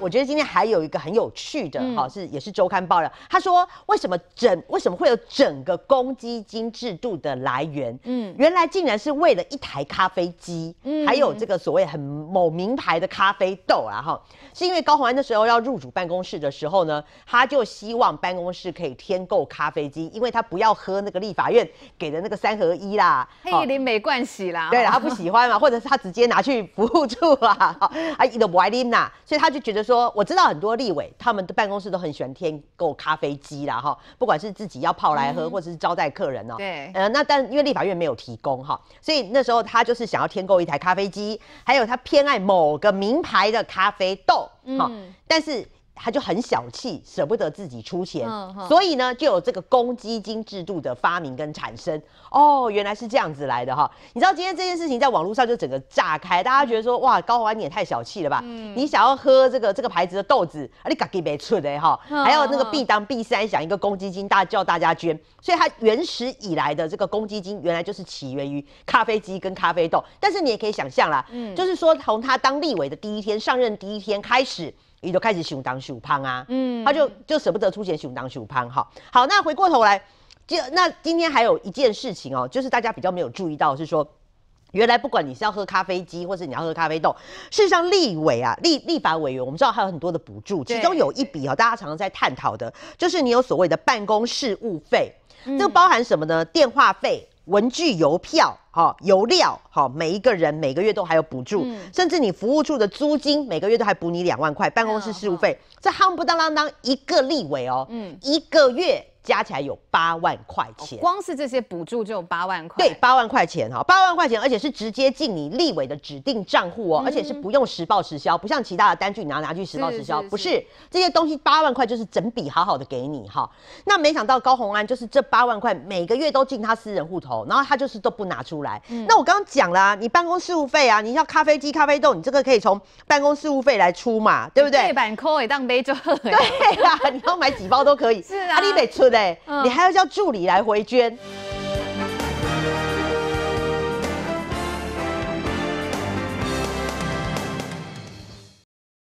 我觉得今天还有一个很有趣的哈，是也是周刊爆料，他说为什么整为什么会有整个公积金制度的来源？嗯，原来竟然是为了一台咖啡机，还有这个所谓很某名牌的咖啡豆啊哈，是因为高鸿安那时候要入主办公室的时候呢，他就希望办公室可以添购咖啡机，因为他不要喝那个立法院给的那个三合一啦，黑林没关系啦，对啦，他不喜欢嘛，或者是他直接拿去服务处啊，啊一个不爱拎呐，所以他就觉得。说我知道很多立委，他们的办公室都很喜欢添购咖啡机啦，哈，不管是自己要泡来喝，或者是招待客人哦。对，呃，那但因为立法院没有提供哈，所以那时候他就是想要添购一台咖啡机，还有他偏爱某个名牌的咖啡豆，哈，但是。他就很小气，舍不得自己出钱，所以呢，就有这个公积金制度的发明跟产生。哦，原来是这样子来的哈！你知道今天这件事情在网络上就整个炸开，大家觉得说，哇，高宏安你也太小气了吧？你想要喝这个这个牌子的豆子，你自己没出的哈，还有那个 B 当 B 三想一个公积金，大家叫大家捐。所以它原始以来的这个公积金，原来就是起源于咖啡机跟咖啡豆。但是你也可以想象啦，嗯，就是说从他当立委的第一天上任第一天开始。你就开始选当选胖啊，嗯，他就就舍不得出钱选当选胖哈。好，那回过头来，这那今天还有一件事情哦，就是大家比较没有注意到是说，原来不管你是要喝咖啡机，或是你要喝咖啡豆，事实上立委啊，立立法委员，我们知道还有很多的补助，其中有一笔哦，大家常常在探讨的，就是你有所谓的办公事务费，这包含什么呢？电话费、文具、邮票。好油料，好每一个人每个月都还有补助，甚至你服务处的租金每个月都还补你两万块，办公室事务费，这夯不当啷当一个立委哦，嗯，一个月加起来有八万块钱，光是这些补助就八万块，对，八万块钱哈，八万块钱，而且是直接进你立委的指定账户哦，而且是不用实报实销，不像其他的单据你要拿去实报实销，不是这些东西八万块就是整笔好好的给你哈，那没想到高红安就是这八万块每个月都进他私人户头，然后他就是都不拿出。来，那我刚刚讲了，你办公事务费啊，你像咖啡机、咖啡豆，你这个可以从办公事务费来出嘛，对不对？黑板扣也当杯桌。对啊，你要买几包都可以。是啊，你得出的，你还要叫助理来回捐。